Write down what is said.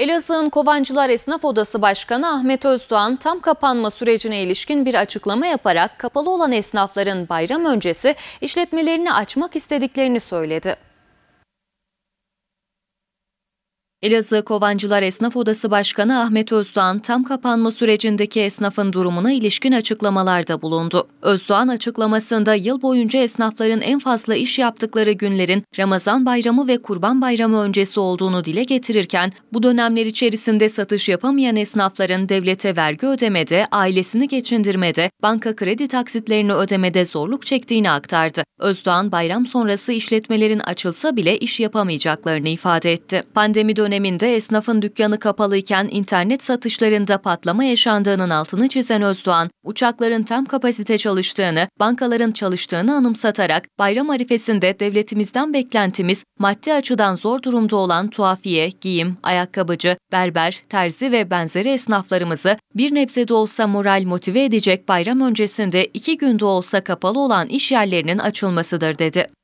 Elazığ'ın Kovancılar Esnaf Odası Başkanı Ahmet Özdoğan tam kapanma sürecine ilişkin bir açıklama yaparak kapalı olan esnafların bayram öncesi işletmelerini açmak istediklerini söyledi. Elazığ Kovancılar Esnaf Odası Başkanı Ahmet Özdoğan tam kapanma sürecindeki esnafın durumuna ilişkin açıklamalarda bulundu. Özdoğan açıklamasında yıl boyunca esnafların en fazla iş yaptıkları günlerin Ramazan Bayramı ve Kurban Bayramı öncesi olduğunu dile getirirken bu dönemler içerisinde satış yapamayan esnafların devlete vergi ödemede, ailesini geçindirmede, banka kredi taksitlerini ödemede zorluk çektiğini aktardı. Özdoğan bayram sonrası işletmelerin açılsa bile iş yapamayacaklarını ifade etti. Pandemi dönemi döneminde esnafın dükkanı kapalıyken internet satışlarında patlama yaşandığının altını çizen Özdoğan, uçakların tam kapasite çalıştığını, bankaların çalıştığını anımsatarak bayram arifesinde devletimizden beklentimiz maddi açıdan zor durumda olan tuhafiye, giyim, ayakkabıcı, berber, terzi ve benzeri esnaflarımızı bir nebze de olsa moral motive edecek bayram öncesinde iki günde olsa kapalı olan iş yerlerinin açılmasıdır dedi.